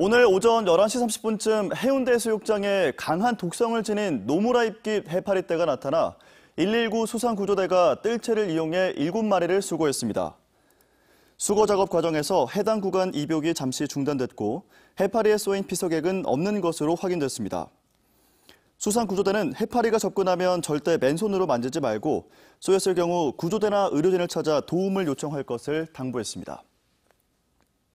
오늘 오전 11시 30분쯤 해운대 수욕장에 강한 독성을 지닌 노무라 입깃 해파리떼가 나타나 119 수상구조대가 뜰채를 이용해 7마리를 수거했습니다. 수거 작업 과정에서 해당 구간 입욕이 잠시 중단됐고 해파리에 쏘인 피서객은 없는 것으로 확인됐습니다. 수상구조대는 해파리가 접근하면 절대 맨손으로 만지지 말고 쏘였을 경우 구조대나 의료진을 찾아 도움을 요청할 것을 당부했습니다.